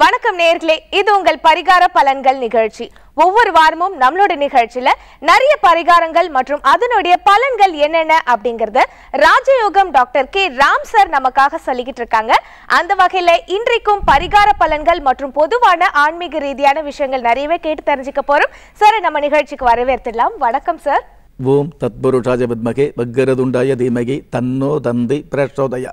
வணக்கம் நேர்களே இது உங்கள் பரிகார பலன்கள் நிகழ்ச்சி ஒவ்வொரு வாரமும் நம்மளோட நிகழ்ச்சியில நிறைய பரிகாரங்கள் மற்றும் அதனுடைய பலன்கள் என்னென்ன அப்படிங்கறத ராஜயோகம் டாக்டர் கே ராம் சார் நமக்காக சொல்லிக்கிட்டு இருக்காங்க அந்த வகையில இன்றைக்கும் பரிகார பலன்கள் மற்றும் பொதுவான ஆன்மீக ரீதியான விஷயங்கள் நிறையவே கேட்டு தெரிஞ்சுக்க போறோம் சார் நம்ம நிகழ்ச்சிக்கு வரவேற்கலாம் வணக்கம் சார் ஓம் தத்புருஷாஜ வித்மகே வக்கரதுண்டாய தீமகி தன்னோ தந்தை பிரசோதயா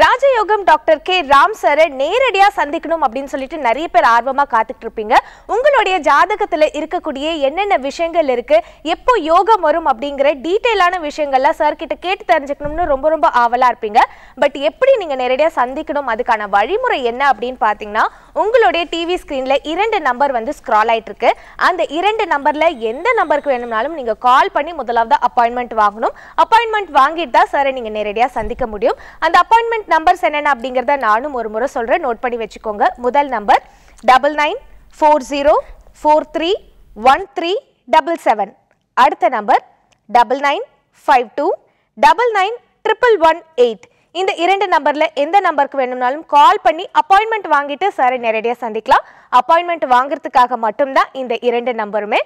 ராஜயோகம் டாக்டர் கே ராம் சாரை நேரடியாக சந்திக்கணும் அப்படின்னு சொல்லிட்டு நிறைய பேர் ஆர்வமாக காத்துட்டு இருப்பீங்க உங்களுடைய ஜாதகத்தில் இருக்கக்கூடிய என்னென்ன விஷயங்கள் இருக்கு எப்போ யோகம் வரும் அப்படிங்கிற டீட்டெயிலான விஷயங்கள்லாம் சார் கிட்ட கேட்டு தெரிஞ்சுக்கணும்னு ரொம்ப ரொம்ப ஆவலாக இருப்பீங்க பட் எப்படி நீங்கள் நேரடியாக சந்திக்கணும் அதுக்கான வழிமுறை என்ன அப்படின்னு பார்த்தீங்கன்னா உங்களுடைய டிவி ஸ்க்ரீனில் இரண்டு நம்பர் வந்து ஸ்க்ரால் ஆயிட்டு இருக்கு அந்த இரண்டு நம்பரில் எந்த நம்பருக்கு வேணும்னாலும் நீங்கள் கால் பண்ணி முதலாவது அப்பாயின்மெண்ட் வாங்கணும் அப்பாயின்மெண்ட் வாங்கிட்டு தான் சாரை நீங்கள் நேரடியாக சந்திக்க முடியும் அந்த அப்பாயின்மெண்ட் இம்பார்ட்டன்ட் நம்பர்ஸ் என்னென்ன அப்படிங்கிறத நானும் ஒரு முறை சொல்கிறேன் நோட் பண்ணி வச்சுக்கோங்க முதல் number double nine four zero four three one three double seven அடுத்த number double nine five two double nine triple one eight இந்த இரண்டு நம்பரில் எந்த நம்பருக்கு வேணும்னாலும் கால் பண்ணி அப்பாயின்மெண்ட் வாங்கிட்டு சாரை நேரடியாக சந்திக்கலாம் அப்பாயின்மெண்ட் வாங்குறதுக்காக மட்டும்தான் இந்த இரண்டு நம்பருமே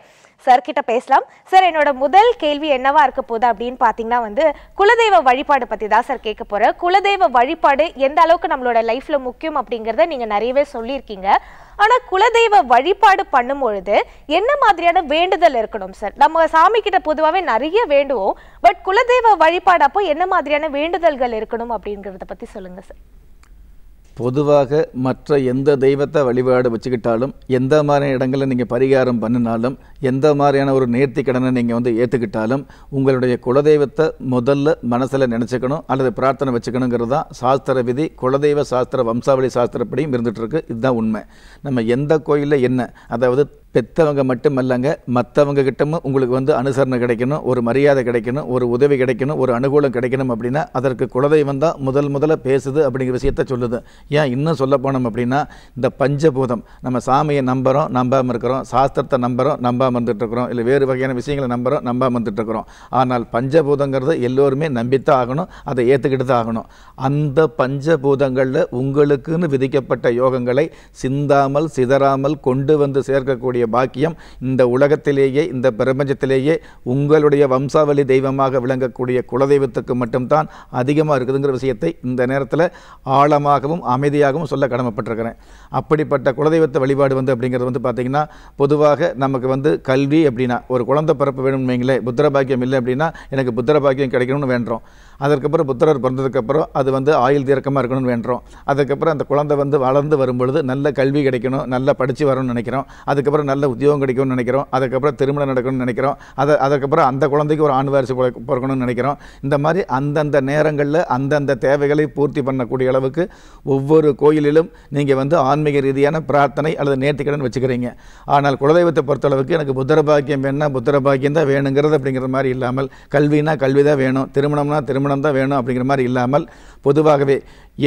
சார் கிட்ட பேசலாம் சார் என்னோட முதல் கேள்வி என்னவா இருக்க போகுது அப்படின்னு பார்த்தீங்கன்னா வந்து குலதெய்வ வழிபாடு பற்றி தான் சார் கேட்க போகிறேன் குலதெய்வ வழிபாடு எந்த அளவுக்கு நம்மளோட லைஃப்பில் முக்கியம் அப்படிங்கிறத நீங்கள் நிறையவே சொல்லியிருக்கீங்க ஆனால் குலதெய்வ வழிபாடு பண்ணும் பொழுது என்ன மாதிரியான வேண்டுதல் இருக்கணும் சார் நம்ம சாமி கிட்ட பொதுவாகவே நிறைய வேண்டுவோம் பட் குலதெய்வ வழிபாடு அப்போ என்ன மாதிரியான வேண்டுதல்கள் இருக்கணும் அப்படிங்கிறத பற்றி சொல்லுங்கள் சார் பொதுவாக மற்ற எந்த தெய்வத்தை வழிபாடு வச்சுக்கிட்டாலும் எந்த மாதிரியான இடங்களில் நீங்கள் பரிகாரம் பண்ணினாலும் எந்த மாதிரியான ஒரு நேர்த்தி கடனை நீங்கள் வந்து ஏற்றுக்கிட்டாலும் உங்களுடைய குலதெய்வத்தை முதல்ல மனசில் நினச்சிக்கணும் அல்லது பிரார்த்தனை வச்சுக்கணுங்கிறது தான் சாஸ்திர விதி குலதெய்வ சாஸ்திர வம்சாவளி சாஸ்திரப்படியும் இருந்துகிட்ருக்கு இதுதான் உண்மை நம்ம எந்த கோயிலில் என்ன அதாவது பெற்றவங்க மட்டும் இல்லைங்க மற்றவங்க கிட்டமும் உங்களுக்கு வந்து அனுசரணை கிடைக்கணும் ஒரு மரியாதை கிடைக்கணும் ஒரு உதவி கிடைக்கணும் ஒரு அனுகூலம் கிடைக்கணும் அப்படின்னா அதற்கு குலதெய்வம் தான் முதல் முதல்ல பேசுது அப்படிங்கிற விஷயத்த சொல்லுது ஏன் இன்னும் சொல்ல போனோம் அப்படின்னா இந்த பஞ்சபூதம் நம்ம சாமியை நம்புகிறோம் நம்பாமல் இருக்கிறோம் சாஸ்திரத்தை நம்புகிறோம் நம்பாமல் இருக்கிறோம் இல்லை வேறு வகையான விஷயங்களை நம்புகிறோம் நம்பாமல் இருக்கிறோம் ஆனால் பஞ்சபூதங்கிறது எல்லோருமே நம்பித்தான் ஆகணும் அதை ஏற்றுக்கிட்டு தான் ஆகணும் அந்த பஞ்சபூதங்களில் உங்களுக்குன்னு விதிக்கப்பட்ட யோகங்களை சிந்தாமல் சிதறாமல் கொண்டு வந்து சேர்க்கக்கூடிய பாக்கியம் இந்த உலகத்திலேயே இந்த பிரபஞ்சத்திலேயே உங்களுடைய வம்சாவளி தெய்வமாக விளங்கக்கூடிய குலதெய்வத்துக்கு மட்டும்தான் அதிகமாக இருக்குதுங்கிற விஷயத்தை இந்த நேரத்தில் ஆழமாகவும் அமைதியாகவும் சொல்ல கடமைப்பட்டிருக்கிறேன் அப்படிப்பட்ட குலதெய்வத்தை வழிபாடு வந்து அப்படிங்கிறது வந்து பார்த்திங்கன்னா பொதுவாக நமக்கு வந்து கல்வி அப்படின்னா ஒரு குழந்தை பிறப்பு வேணும்னு வைங்களேன் புத்திர பாக்கியம் இல்லை அப்படின்னா எனக்கு புத்திர பாக்கியம் கிடைக்கணும்னு வேண்டோம் அதற்கப்புறம் புத்திரர் பிறந்ததுக்கப்புறம் அது வந்து ஆயுள் தீர்க்கமாக இருக்கணும்னு வேண்டோம் அதுக்கப்புறம் அந்த குழந்தை வந்து வளர்ந்து வரும்பொழுது நல்ல கல்வி கிடைக்கணும் நல்லா படித்து வரணும்னு நினைக்கிறோம் அதுக்கப்புறம் நல்ல உத்தியோகம் கிடைக்கும்னு நினைக்கிறோம் அதுக்கப்புறம் திருமணம் நடக்கணும்னு நினைக்கிறோம் அதை அதுக்கப்புறம் அந்த குழந்தைக்கு ஒரு ஆண் வாரிசு பிறக்கணும்னு நினைக்கிறோம் இந்த மாதிரி அந்தந்த நேரங்களில் அந்தந்த தேவைகளை பூர்த்தி பண்ணக்கூடிய அளவுக்கு ஒவ்வொரு கோயிலிலும் நீங்கள் வந்து ஆன்மீக ரீதியான பிரார்த்தனை அல்லது நேர்த்திக்கடன் வச்சுக்கிறீங்க ஆனால் குலதெய்வத்தை பொறுத்தளவுக்கு எனக்கு புத்திரபாக்கியம் பாக்கியம் வேணும்னா புத்தர பாக்கியம் தான் வேணுங்கிறது அப்படிங்கிற மாதிரி இல்லாமல் கல்வினா கல்வி தான் வேணும் திருமணம்னா திருமணம் தான் வேணும் அப்படிங்கிற மாதிரி இல்லாமல் பொதுவாகவே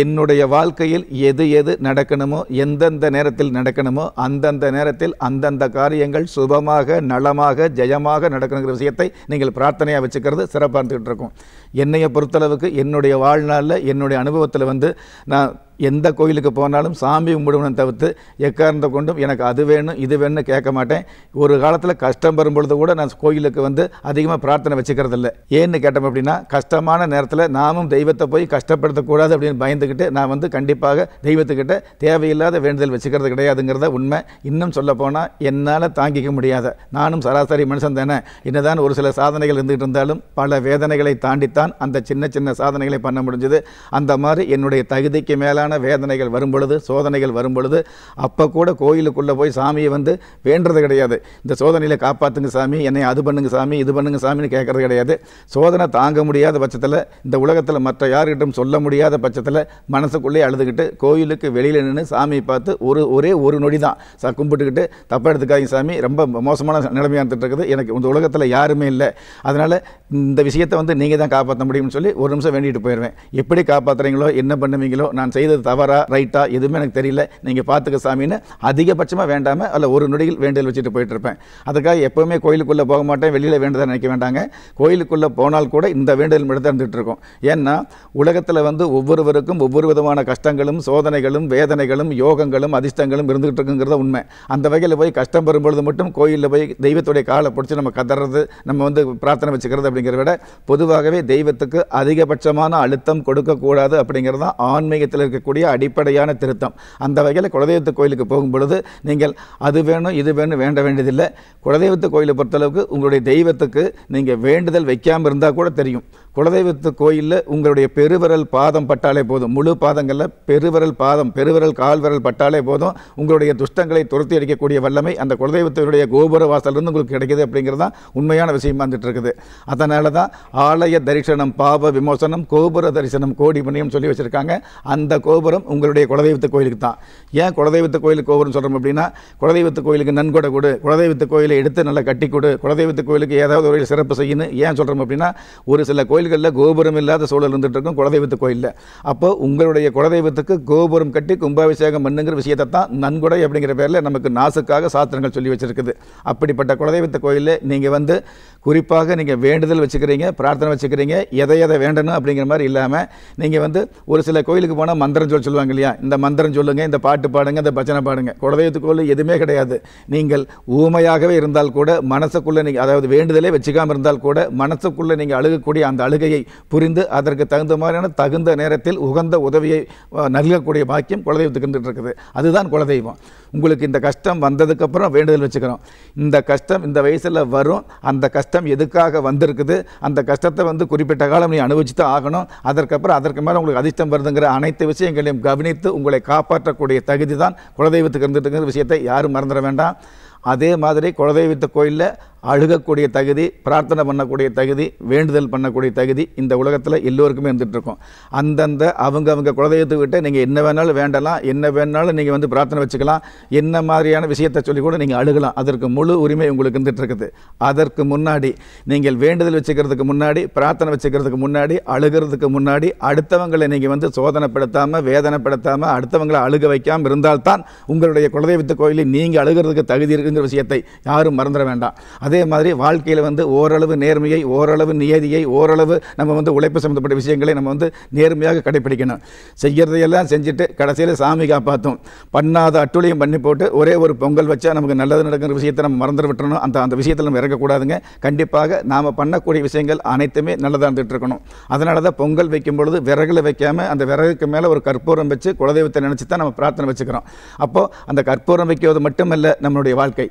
என்னுடைய வாழ்க்கையில் எது எது நடக்கணுமோ எந்தெந்த நேரத்தில் நடக்கணுமோ அந்தந்த நேரத்தில் அந்தந்த காரியங்கள் சுபமாக நலமாக ஜெயமாக நடக்கணுங்கிற விஷயத்தை நீங்கள் பிரார்த்தனையாக வச்சுக்கிறது சிறப்பாக இருந்துக்கிட்டு இருக்கும் என்னையை பொறுத்தளவுக்கு என்னுடைய வாழ்நாளில் என்னுடைய அனுபவத்தில் வந்து நான் எந்த கோயிலுக்கு போனாலும் சாமி கும்பிடுவனும் தவிர்த்து எக்காரணத்தை கொண்டும் எனக்கு அது வேணும் இது வேணும்னு கேட்க மாட்டேன் ஒரு காலத்தில் கஷ்டம் வரும்பொழுது கூட நான் கோயிலுக்கு வந்து அதிகமாக பிரார்த்தனை வச்சுக்கிறது இல்லை ஏன்னு கேட்டோம் அப்படின்னா கஷ்டமான நேரத்தில் நாமும் தெய்வத்தை போய் கஷ்டப்படுத்தக்கூடாது அப்படின்னு பயந்துக்கிட்டு நான் வந்து கண்டிப்பாக தெய்வத்துக்கிட்ட தேவையில்லாத வேண்டுதல் வச்சுக்கிறது கிடையாதுங்கிறத உண்மை இன்னும் சொல்லப்போனால் என்னால் தாங்கிக்க முடியாத நானும் சராசரி மனுஷன் தானே என்னதான் ஒரு சில சாதனைகள் இருந்துகிட்டு இருந்தாலும் பல வேதனைகளை தாண்டித்தான் அந்த சின்ன சின்ன சாதனைகளை பண்ண முடிஞ்சது அந்த மாதிரி என்னுடைய தகுதிக்கு மேலான மாதிரியான வேதனைகள் வரும்பொழுது சோதனைகள் வரும்பொழுது அப்போ கூட கோயிலுக்குள்ளே போய் சாமியை வந்து வேண்டுறது கிடையாது இந்த சோதனையில் காப்பாற்றுங்க சாமி என்னை அது பண்ணுங்க சாமி இது பண்ணுங்க சாமின்னு கேட்குறது கிடையாது சோதனை தாங்க முடியாத பட்சத்தில் இந்த உலகத்தில் மற்ற யார்கிட்டும் சொல்ல முடியாத பட்சத்தில் மனசுக்குள்ளே அழுதுகிட்டு கோயிலுக்கு வெளியில் நின்று சாமியை பார்த்து ஒரு ஒரே ஒரு நொடி தான் சா கும்பிட்டுக்கிட்டு தப்பா எடுத்துக்காதீங்க சாமி ரொம்ப மோசமான நிலைமையாக இருக்குது எனக்கு இந்த உலகத்தில் யாருமே இல்லை அதனால் இந்த விஷயத்தை வந்து நீங்கள் தான் காப்பாற்ற முடியும்னு சொல்லி ஒரு நிமிஷம் வேண்டிட்டு போயிடுவேன் எப்படி காப்பாற்றுறீங்களோ என்ன பண்ணுவீங்களோ நான் செய்தது செய்தது தவறா ரைட்டா எதுவுமே எனக்கு தெரியல நீங்கள் பார்த்துக்க சாமின்னு அதிகபட்சமாக வேண்டாமல் அதில் ஒரு நொடியில் வேண்டல் வச்சுட்டு போயிட்டு இருப்பேன் அதுக்காக எப்போவுமே கோயிலுக்குள்ளே போக மாட்டேன் வெளியில் வேண்டுதல் நினைக்க வேண்டாங்க கோயிலுக்குள்ளே போனால் கூட இந்த வேண்டுதல் மட்டும் இருந்துகிட்டு இருக்கும் ஏன்னா உலகத்தில் வந்து ஒவ்வொருவருக்கும் ஒவ்வொரு விதமான கஷ்டங்களும் சோதனைகளும் வேதனைகளும் யோகங்களும் அதிர்ஷ்டங்களும் இருந்துகிட்டு இருக்குங்கிறத உண்மை அந்த வகையில் போய் கஷ்டம் வரும்பொழுது மட்டும் கோயிலில் போய் தெய்வத்துடைய காலை பிடிச்சி நம்ம கதறது நம்ம வந்து பிரார்த்தனை வச்சுக்கிறது அப்படிங்கிறத விட பொதுவாகவே தெய்வத்துக்கு அதிகபட்சமான அழுத்தம் கொடுக்கக்கூடாது அப்படிங்கிறது தான் ஆன்மீகத்தில் இருக்கிற இருக்கக்கூடிய அடிப்படையான திருத்தம் அந்த வகையில் குலதெய்வத்து கோயிலுக்கு போகும் பொழுது நீங்கள் அது வேணும் இது வேணும் வேண்ட வேண்டியதில்லை குலதெய்வத்து கோயிலை பொறுத்தளவுக்கு உங்களுடைய தெய்வத்துக்கு நீங்கள் வேண்டுதல் வைக்காமல் இருந்தால் கூட தெரியும் குலதெய்வத்து கோயிலில் உங்களுடைய பெருவிரல் பாதம் பட்டாலே போதும் முழு பாதங்களில் பெருவிரல் பாதம் பெருவிரல் கால்விரல் பட்டாலே போதும் உங்களுடைய துஷ்டங்களை துரத்தி அடிக்கக்கூடிய வல்லமை அந்த குலதெய்வத்தினுடைய கோபுர வாசலிருந்து உங்களுக்கு கிடைக்கிது அப்படிங்கிறது தான் உண்மையான விஷயமா வந்துட்டு இருக்குது அதனால தான் ஆலய தரிசனம் பாப விமோசனம் கோபுர தரிசனம் கோடி புண்ணியம் சொல்லி வச்சுருக்காங்க அந்த கோபுரம் உங்களுடைய குலதெய்வத்த கோயிலுக்கு தான் ஏன் குலதெய்வத்து கோயிலுக்கு கோபுரம் சொல்கிறோம் அப்படின்னா குலதெய்வத்து கோயிலுக்கு நன்கொடை கொடு குலதெய்வத்து கோயிலை எடுத்து நல்லா கட்டி கொடு குலதெய்வத்து கோயிலுக்கு ஏதாவது ஒரு சிறப்பு செய்யணும் ஏன் சொல்கிறோம் அப்படின்னா ஒரு சில கோயில்களில் கோபுரம் இல்லாத சூழல் இருந்துகிட்டு இருக்கும் குலதெய்வத்த கோயிலில் அப்போ உங்களுடைய குலதெய்வத்துக்கு கோபுரம் கட்டி கும்பாபிஷேகம் பண்ணுங்கிற விஷயத்தை தான் நன்கொடை அப்படிங்கிற பேரில் நமக்கு நாசுக்காக சாத்திரங்கள் சொல்லி வச்சுருக்குது அப்படிப்பட்ட குலதெய்வத்த கோயிலில் நீங்கள் வந்து குறிப்பாக நீங்கள் வேண்டுதல் வச்சுக்கிறீங்க பிரார்த்தனை வச்சுக்கிறீங்க எதை எதை வேண்டணும் அப்படிங்கிற மாதிரி இல்லாமல் நீங்கள் வந்து ஒரு சில கோயிலுக்கு போனால் மந்திர மந்திரம் சொல்ல சொல்லுவாங்க இல்லையா இந்த மந்திரம் சொல்லுங்கள் இந்த பாட்டு பாடுங்க இந்த பச்சனை பாடுங்க குலதெய்வத்துக்குள்ளே எதுவுமே கிடையாது நீங்கள் ஊமையாகவே இருந்தால் கூட மனசுக்குள்ளே நீங்கள் அதாவது வேண்டுதலே வச்சுக்காமல் இருந்தால் கூட மனசுக்குள்ளே நீங்கள் அழுகக்கூடிய அந்த அழுகையை புரிந்து அதற்கு தகுந்த மாதிரியான தகுந்த நேரத்தில் உகந்த உதவியை நல்கக்கூடிய பாக்கியம் குலதெய்வத்துக்கு இருக்குது அதுதான் குலதெய்வம் உங்களுக்கு இந்த கஷ்டம் வந்ததுக்கப்புறம் வேண்டுதல் வச்சுக்கிறோம் இந்த கஷ்டம் இந்த வயசில் வரும் அந்த கஷ்டம் எதுக்காக வந்திருக்குது அந்த கஷ்டத்தை வந்து குறிப்பிட்ட காலம் நீ அனுபவிச்சு தான் ஆகணும் அதற்கப்புறம் அதற்கு மேலே உங்களுக்கு அதிர்ஷ்டம் வருதுங்கிற அனைத்து விஷயம் விஷயங்களையும் கவனித்து உங்களை காப்பாற்றக்கூடிய தகுதி தான் குலதெய்வத்துக்கு இருந்துட்டுங்கிற விஷயத்தை யாரும் மறந்துட வேண்டாம் அதே மாதிரி குலதெய்வத்து கோயிலில் அழுகக்கூடிய தகுதி பிரார்த்தனை பண்ணக்கூடிய தகுதி வேண்டுதல் பண்ணக்கூடிய தகுதி இந்த உலகத்தில் எல்லோருக்குமே இருந்துகிட்ருக்கோம் அந்தந்த அவங்க குலதெய்வத்தை குலதெய்வத்துக்கிட்ட நீங்கள் என்ன வேணாலும் வேண்டலாம் என்ன வேணாலும் நீங்கள் வந்து பிரார்த்தனை வச்சுக்கலாம் என்ன மாதிரியான விஷயத்தை சொல்லி கூட நீங்கள் அழுகலாம் அதற்கு முழு உரிமை உங்களுக்கு இருந்துகிட்ருக்குது அதற்கு முன்னாடி நீங்கள் வேண்டுதல் வச்சுக்கிறதுக்கு முன்னாடி பிரார்த்தனை வச்சுக்கிறதுக்கு முன்னாடி அழுகிறதுக்கு முன்னாடி அடுத்தவங்களை நீங்கள் வந்து சோதனைப்படுத்தாமல் வேதனைப்படுத்தாமல் அடுத்தவங்களை அழுக வைக்காமல் இருந்தால்தான் உங்களுடைய குலதெய்வத்து கோயிலில் நீங்கள் அழுகிறதுக்கு தகுதி இருக்குங்கிற விஷயத்தை யாரும் மறந்துட வேண்டாம் அதே மாதிரி வாழ்க்கையில் வந்து ஓரளவு நேர்மையை ஓரளவு நியதியை ஓரளவு நம்ம வந்து உழைப்பு சம்மந்தப்பட்ட விஷயங்களை நம்ம வந்து நேர்மையாக கடைப்பிடிக்கணும் செய்கிறதையெல்லாம் செஞ்சுட்டு கடைசியில் சாமி காப்பாற்றும் பண்ணாத அட்டுழியம் பண்ணி போட்டு ஒரே ஒரு பொங்கல் வச்சா நமக்கு நல்லது நடக்கிற விஷயத்தை நம்ம மறந்து விட்டுறணும் அந்த அந்த விஷயத்தில் நம்ம இறக்கக்கூடாதுங்க கண்டிப்பாக நாம் பண்ணக்கூடிய விஷயங்கள் அனைத்துமே நல்லதாக இருந்துகிட்டு இருக்கணும் அதனால தான் பொங்கல் வைக்கும் பொழுது விறகுல வைக்காமல் அந்த விறகுக்கு மேலே ஒரு கற்பூரம் வச்சு குலதெய்வத்தை நினச்சி தான் நம்ம பிரார்த்தனை வச்சுக்கிறோம் அப்போது அந்த கற்பூரம் வைக்கிறது மட்டுமல்ல நம்மளுடைய வாழ்க்கை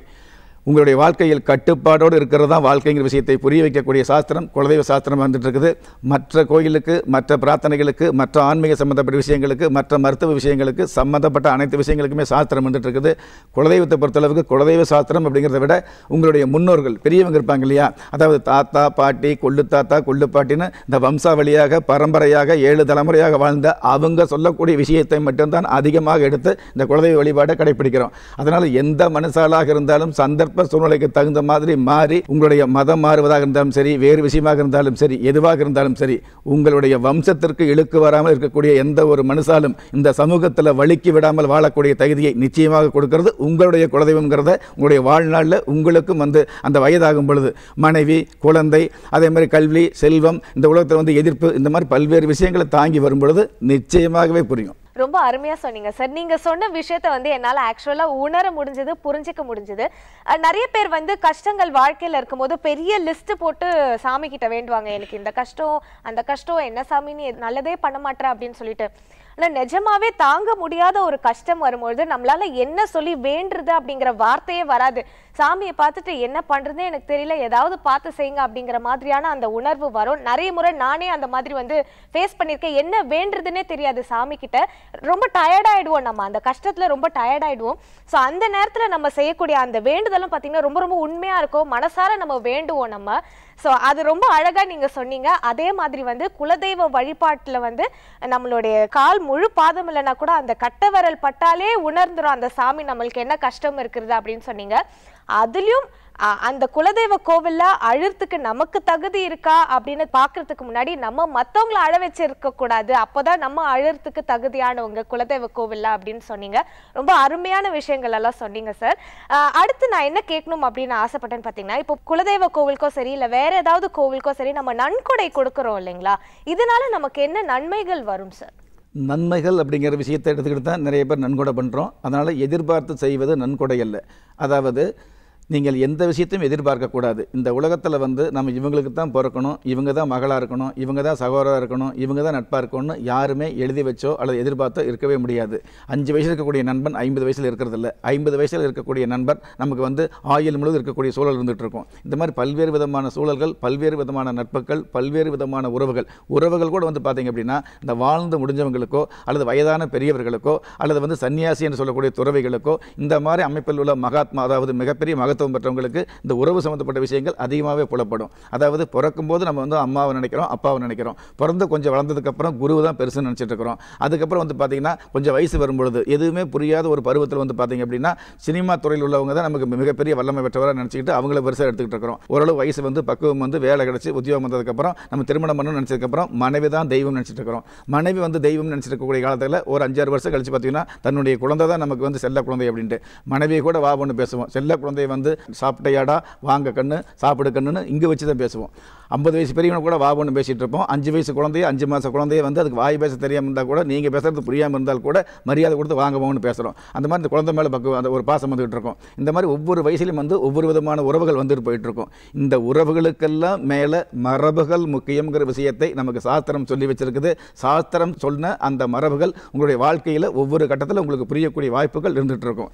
உங்களுடைய வாழ்க்கையில் கட்டுப்பாடோடு இருக்கிறது தான் வாழ்க்கைங்கிற விஷயத்தை புரிய வைக்கக்கூடிய சாஸ்திரம் குலதெய்வ சாஸ்திரம் வந்துட்டு இருக்குது மற்ற கோயிலுக்கு மற்ற பிரார்த்தனைகளுக்கு மற்ற ஆன்மீக சம்மந்தப்பட்ட விஷயங்களுக்கு மற்ற மருத்துவ விஷயங்களுக்கு சம்மந்தப்பட்ட அனைத்து விஷயங்களுக்குமே சாஸ்திரம் வந்துட்டு இருக்குது குலதெய்வத்தை பொறுத்தளவுக்கு குலதெய்வ சாஸ்திரம் அப்படிங்கிறத விட உங்களுடைய முன்னோர்கள் பெரியவங்க இருப்பாங்க இல்லையா அதாவது தாத்தா பாட்டி கொள்ளு தாத்தா கொள்ளு பாட்டின்னு இந்த வம்சாவளியாக பரம்பரையாக ஏழு தலைமுறையாக வாழ்ந்த அவங்க சொல்லக்கூடிய விஷயத்தை மட்டும்தான் அதிகமாக எடுத்து இந்த குலதெய்வ வழிபாடை கடைபிடிக்கிறோம் அதனால் எந்த மனசாலாக இருந்தாலும் சந்தர்ப்ப சந்தர்ப்ப சூழ்நிலைக்கு தகுந்த மாதிரி மாறி உங்களுடைய மதம் மாறுவதாக இருந்தாலும் சரி வேறு விஷயமாக இருந்தாலும் சரி எதுவாக இருந்தாலும் சரி உங்களுடைய வம்சத்திற்கு இழுக்கு வராமல் இருக்கக்கூடிய எந்த ஒரு மனுஷாலும் இந்த சமூகத்தில் வழுக்கி விடாமல் வாழக்கூடிய தகுதியை நிச்சயமாக கொடுக்கிறது உங்களுடைய குலதெய்வங்கிறத உங்களுடைய வாழ்நாளில் உங்களுக்கும் வந்து அந்த வயதாகும் பொழுது மனைவி குழந்தை அதே மாதிரி கல்வி செல்வம் இந்த உலகத்தில் வந்து எதிர்ப்பு இந்த மாதிரி பல்வேறு விஷயங்களை தாங்கி வரும் பொழுது நிச்சயமாகவே புரியும் ரொம்ப அருமையாக சொன்னீங்க சார் நீங்க சொன்ன விஷயத்த வந்து என்னால் ஆக்சுவலாக உணர முடிஞ்சது புரிஞ்சிக்க முடிஞ்சது நிறைய பேர் வந்து கஷ்டங்கள் இருக்கும் இருக்கும்போது பெரிய லிஸ்ட் போட்டு சாமி கிட்ட வேண்டுவாங்க எனக்கு இந்த கஷ்டம் அந்த கஷ்டம் என்ன சாமின்னு நல்லதே பண்ண மாட்டேற அப்படின்னு சொல்லிட்டு ஆனால் நிஜமாவே தாங்க முடியாத ஒரு கஷ்டம் வரும்பொழுது நம்மளால என்ன சொல்லி வேண்டுறது அப்படிங்கிற வார்த்தையே வராது சாமியை பார்த்துட்டு என்ன பண்ணுறதுன்னு எனக்கு தெரியல ஏதாவது பார்த்து செய்யுங்க அப்படிங்கிற மாதிரியான அந்த உணர்வு வரும் நிறைய முறை நானே அந்த மாதிரி வந்து ஃபேஸ் பண்ணியிருக்கேன் என்ன வேண்டுறதுன்னே தெரியாது சாமி கிட்ட ரொம்ப டயர்டாயிடுவோம் நம்ம அந்த கஷ்டத்தில் ரொம்ப டயர்டாயிடுவோம் ஸோ அந்த நேரத்தில் நம்ம செய்யக்கூடிய அந்த வேண்டுதல் இருந்தாலும் பார்த்தீங்கன்னா ரொம்ப ரொம்ப உண்மையாக இருக்கும் மனசார நம்ம வேண்டுவோம் நம்ம ஸோ அது ரொம்ப அழகாக நீங்கள் சொன்னீங்க அதே மாதிரி வந்து குலதெய்வ வழிபாட்டில் வந்து நம்மளுடைய கால் முழு பாதம் இல்லைனா கூட அந்த கட்டவரல் பட்டாலே உணர்ந்துடும் அந்த சாமி நம்மளுக்கு என்ன கஷ்டம் இருக்கிறது அப்படின்னு சொன்னீங்க அதுலேயும் அந்த குலதெய்வ கோவில்ல அழுறதுக்கு நமக்கு தகுதி இருக்கா அப்படின்னு பாக்குறதுக்கு முன்னாடி நம்ம மத்தவங்களை அழ வச்சிருக்க கூடாது அப்பதான் நம்ம அழுறதுக்கு தகுதியானவங்க குலதெய்வ கோவில்ல அப்படின்னு சொன்னீங்க ரொம்ப அருமையான விஷயங்கள் எல்லாம் சொன்னீங்க சார் அடுத்து நான் என்ன கேட்கணும் அப்படின்னு ஆசைப்பட்டேன்னு பாத்தீங்கன்னா இப்போ குலதெய்வ கோவிலுக்கோ சரி இல்ல வேற ஏதாவது கோவிலுக்கோ சரி நம்ம நன்கொடை கொடுக்குறோம் இல்லைங்களா இதனால நமக்கு என்ன நன்மைகள் வரும் சார் நன்மைகள் அப்படிங்கிற விஷயத்தை எடுத்துக்கிட்டு தான் நிறைய பேர் நன்கொடை பண்ணுறோம் அதனால் எதிர்பார்த்து செய்வது நன்கொடை அல்ல அதாவது நீங்கள் எந்த விஷயத்தையும் எதிர்பார்க்கக்கூடாது இந்த உலகத்தில் வந்து நம்ம இவங்களுக்கு தான் பிறக்கணும் இவங்க தான் மகளாக இருக்கணும் இவங்க தான் சகோதராக இருக்கணும் இவங்க தான் நட்பாக இருக்கணும்னு யாருமே எழுதி வச்சோ அல்லது எதிர்பார்த்தோ இருக்கவே முடியாது அஞ்சு வயசில் இருக்கக்கூடிய நண்பன் ஐம்பது வயசில் இருக்கிறதில்ல ஐம்பது வயசில் இருக்கக்கூடிய நண்பர் நமக்கு வந்து ஆயுள் முழுவதும் இருக்கக்கூடிய சூழல் இருந்துகிட்டு இருக்கும் இந்த மாதிரி பல்வேறு விதமான சூழல்கள் பல்வேறு விதமான நட்புகள் பல்வேறு விதமான உறவுகள் உறவுகள் கூட வந்து பார்த்திங்க அப்படின்னா இந்த வாழ்ந்து முடிஞ்சவங்களுக்கோ அல்லது வயதான பெரியவர்களுக்கோ அல்லது வந்து சன்னியாசி என்று சொல்லக்கூடிய துறவைகளுக்கோ இந்த மாதிரி அமைப்பில் உள்ள மகாத்மா அதாவது மிகப்பெரிய மகத் மருத்துவம் பெற்றவங்களுக்கு இந்த உறவு சம்மந்தப்பட்ட விஷயங்கள் அதிகமாகவே புலப்படும் அதாவது பிறக்கும்போது நம்ம வந்து அம்மாவை நினைக்கிறோம் அப்பாவை நினைக்கிறோம் பிறந்து கொஞ்சம் வளர்ந்ததுக்கப்புறம் குரு தான் பெருசுன்னு நினச்சிட்டு இருக்கிறோம் அதுக்கப்புறம் வந்து பார்த்திங்கன்னா கொஞ்சம் வயசு வரும்பொழுது எதுவுமே புரியாத ஒரு பருவத்தில் வந்து பார்த்திங்க அப்படின்னா சினிமா துறையில் உள்ளவங்க தான் நமக்கு மிகப்பெரிய வல்லமை பெற்றவராக நினச்சிக்கிட்டு அவங்கள பெருசாக எடுத்துக்கிட்டு இருக்கிறோம் ஓரளவு வயசு வந்து பக்குவம் வந்து வேலை கிடச்சி உத்தியோகம் வந்ததுக்கப்புறம் நம்ம திருமணம் பண்ணணும்னு நினச்சதுக்கப்புறம் மனைவி தான் தெய்வம் நினச்சிட்டு இருக்கிறோம் மனைவி வந்து தெய்வம் நினச்சிட்டு இருக்கக்கூடிய காலத்தில் ஒரு அஞ்சாறு வருஷம் கழிச்சு பார்த்திங்கன்னா தன்னுடைய குழந்தை தான் நமக்கு வந்து செல்ல குழந்தை அப்படின்ட்டு மனைவியை கூட வா ஒன்று பேசுவோம் செல்ல குழந்தை வந்து வந்து சாப்பிட்டையாடா வாங்க கண்ணு சாப்பிடு கண்ணுன்னு இங்கே வச்சு தான் பேசுவோம் ஐம்பது வயசு பெரியவனை கூட வா ஒன்று பேசிகிட்டு இருப்போம் அஞ்சு வயசு குழந்தைய அஞ்சு மாத குழந்தைய வந்து அதுக்கு வாய் பேச தெரியாமல் இருந்தால் கூட நீங்கள் பேசுகிறது புரியாமல் இருந்தால் கூட மரியாதை கொடுத்து வாங்குவோம்னு பேசுகிறோம் அந்த மாதிரி இந்த குழந்தை மேலே பக்கம் அந்த ஒரு பாசம் வந்துகிட்டு இருக்கோம் இந்த மாதிரி ஒவ்வொரு வயசுலையும் வந்து ஒவ்வொரு விதமான உறவுகள் வந்துட்டு போயிட்டுருக்கும் இந்த உறவுகளுக்கெல்லாம் மேலே மரபுகள் முக்கியங்கிற விஷயத்தை நமக்கு சாஸ்திரம் சொல்லி வச்சிருக்குது சாஸ்திரம் சொன்ன அந்த மரபுகள் உங்களுடைய வாழ்க்கையில் ஒவ்வொரு கட்டத்தில் உங்களுக்கு புரியக்கூடிய வாய்ப்புகள் இருந்துகிட்டு இருக்கும்